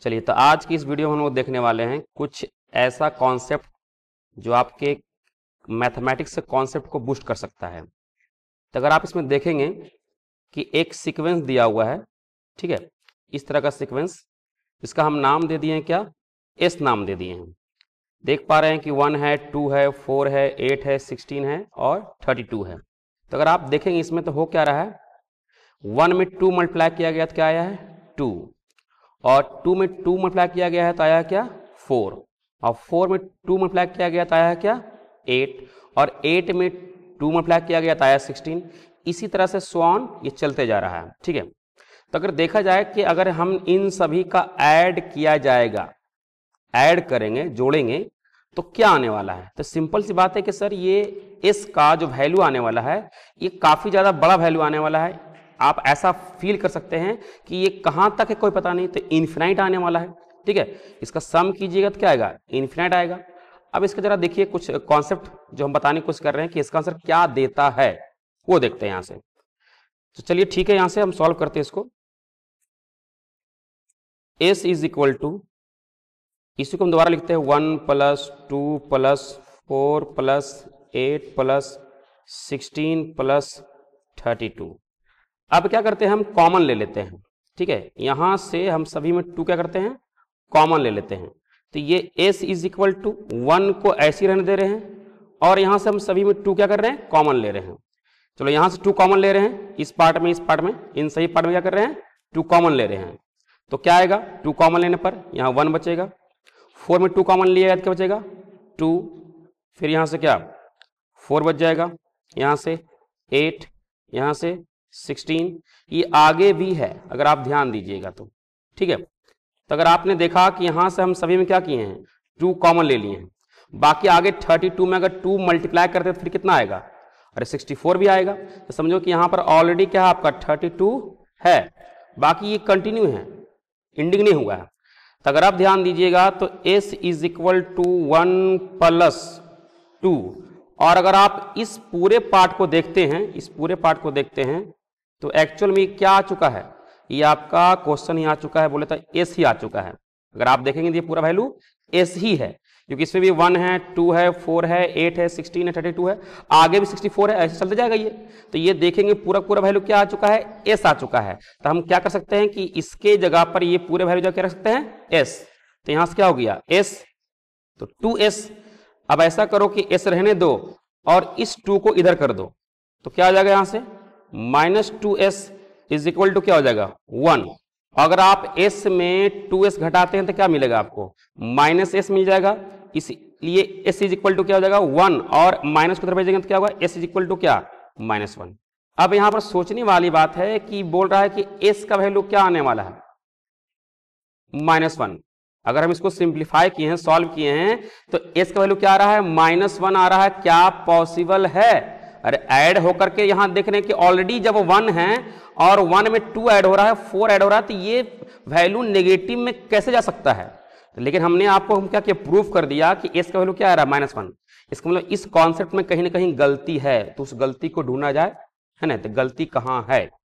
चलिए तो आज की इस वीडियो में हम लोग देखने वाले हैं कुछ ऐसा कॉन्सेप्ट जो आपके मैथमेटिक्स से कॉन्सेप्ट को बूस्ट कर सकता है तो अगर आप इसमें देखेंगे कि एक सीक्वेंस दिया हुआ है ठीक है इस तरह का सीक्वेंस इसका हम नाम दे दिए हैं क्या एस नाम दे दिए हैं देख पा रहे हैं कि वन है टू है फोर है एट है सिक्सटीन है और थर्टी टू है तो अगर आप देखेंगे इसमें तो हो क्या रहा है वन में टू मल्टीप्लाई किया गया तो क्या आया है टू और टू में टू मल्टीप्लाई किया गया है तो आया क्या फोर और फोर में टू मल्टीप्लाई किया गया तो आया क्या एट और एट में टू मल्टीप्लाई किया गया तो आया सिक्सटीन इसी तरह से स्वान ये चलते जा रहा है ठीक है तो अगर देखा जाए कि अगर हम इन सभी का ऐड किया जाएगा ऐड करेंगे जोड़ेंगे तो क्या आने वाला है तो सिंपल सी बात है कि सर ये इसका जो वैल्यू आने वाला है ये काफ़ी ज़्यादा बड़ा वैल्यू आने वाला है आप ऐसा फील कर सकते हैं कि ये कहां तक है कोई पता नहीं तो इन्फिनाइट आने वाला है ठीक है इसका सम कीजिएगा तो क्या आएगा इन्फिनाइट आएगा अब इसके जरा देखिए कुछ कॉन्सेप्ट जो हम बताने की कोशिश कर रहे हैं कि इसका आंसर क्या देता है वो देखते हैं यहां से तो चलिए ठीक है यहां से हम सॉल्व करते हैं इसको एस इज इक्वल टू इसी को हम दोबारा लिखते हैं one plus two plus four plus eight plus sixteen plus thirty two अब क्या करते हैं हम कॉमन ले लेते हैं ठीक है यहां से हम सभी में टू क्या करते हैं कॉमन ले लेते हैं तो ये S is equal to one को ऐसी रहने दे रहे हैं और यहां से हम सभी में टू क्या कर रहे हैं कॉमन ले रहे हैं चलो यहां से टू कॉमन ले रहे हैं इस पार्ट में इस पार्ट में इन सही पार्ट में क्या कर रहे हैं टू कॉमन ले रहे हैं तो क्या आएगा टू कॉमन लेने पर यहाँ वन बचेगा फोर में टू कॉमन लिया क्या बचेगा टू फिर यहाँ से क्या फोर बच जाएगा यहाँ से एट यहाँ से सिक्सटीन ये आगे भी है अगर आप ध्यान दीजिएगा तो ठीक है तो अगर आपने देखा कि यहां से हम सभी में क्या किए हैं टू कॉमन ले लिए हैं बाकी आगे थर्टी टू में अगर टू मल्टीप्लाई करते तो फिर कितना आएगा अरे सिक्सटी फोर भी आएगा तो समझो कि यहाँ पर ऑलरेडी क्या है आपका थर्टी टू है बाकी ये कंटिन्यू है एंडिंग नहीं हुआ है तो अगर आप ध्यान दीजिएगा तो S is equal to one plus two और अगर आप इस पूरे पार्ट को देखते हैं इस पूरे पार्ट को देखते हैं तो एक्चुअल में क्या आ चुका है ये आपका क्वेश्चन ही आ चुका है बोले तो एस ही आ चुका है अगर आप देखेंगे तो ये पूरा वैल्यू एस ही है क्योंकि इसमें भी वन है टू है फोर है एट है सिक्सटीन है थर्टी टू है आगे भी सिक्सटी फोर है ऐसे चलते जाएगा ये तो ये देखेंगे पूरा पूरा वैल्यू क्या आ चुका है एस आ चुका है तो हम क्या कर सकते हैं कि इसके जगह पर ये पूरे वैल्यू क्या रख सकते हैं एस तो यहां से क्या हो गया एस तो टू एस अब ऐसा करो कि एस रहने दो और इस टू को इधर कर दो तो क्या आ जाएगा यहां से minus two S is equal to क्या हो जाएगा वन अगर आप एस में टू एस घटाते हैं तो क्या मिलेगा आपको माइनस एस मिल जाएगा इसलिए s इज इक्वल टू क्या हो जाएगा वन और माइनस को तरफ भेजेंगे तो क्या होगा s इज इक्वल टू क्या माइनस वन अब यहां पर सोचने वाली बात है कि बोल रहा है कि एस का वैल्यू क्या आने वाला है माइनस वन अगर हम इसको सिंप्लीफाई किए हैं सॉल्व किए हैं तो एस का वैल्यू क्या आ रहा है माइनस वन आ रहा है क्या पॉसिबल है अरे ऐड होकर के यहाँ देख रहे हैं कि ऑलरेडी जब वन है और वन में टू ऐड हो रहा है फोर ऐड हो रहा है तो ये वैल्यू नेगेटिव में कैसे जा सकता है तो लेकिन हमने आपको हम क्या किया प्रूफ कर दिया कि एस का वैल्यू क्या आ रहा है माइनस वन इसका मतलब इस कॉन्सेप्ट में कहीं ना कहीं गलती है तो उस गलती को ढूंढा जाए है ना तो गलती कहाँ है